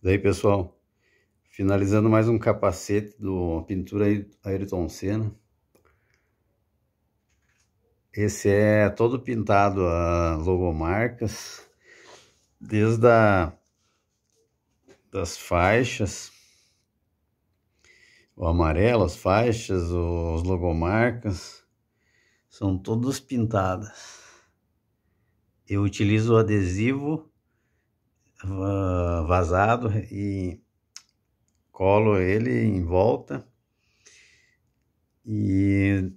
Daí, pessoal, finalizando mais um capacete do pintura Ayrton Senna. Esse é todo pintado a logomarcas, desde a, das faixas, o amarelo, as faixas, os logomarcas, são todos pintadas. Eu utilizo o adesivo uh, vazado e colo ele em volta e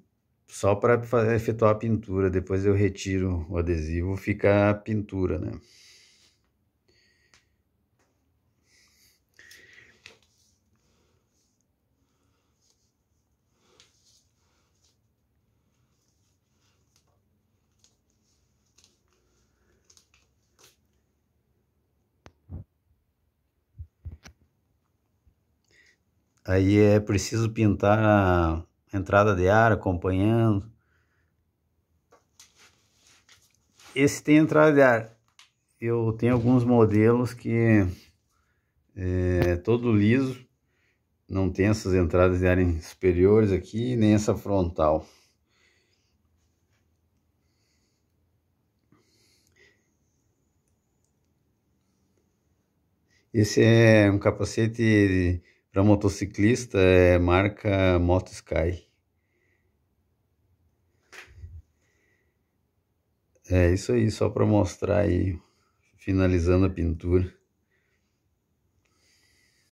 só para efetuar a pintura. Depois eu retiro o adesivo, fica a pintura, né? Aí é preciso pintar a entrada de ar acompanhando. Esse tem entrada de ar. Eu tenho alguns modelos que é todo liso. Não tem essas entradas de ar superiores aqui, nem essa frontal. Esse é um capacete para motociclista é marca Moto Sky. É isso aí, só para mostrar aí, finalizando a pintura.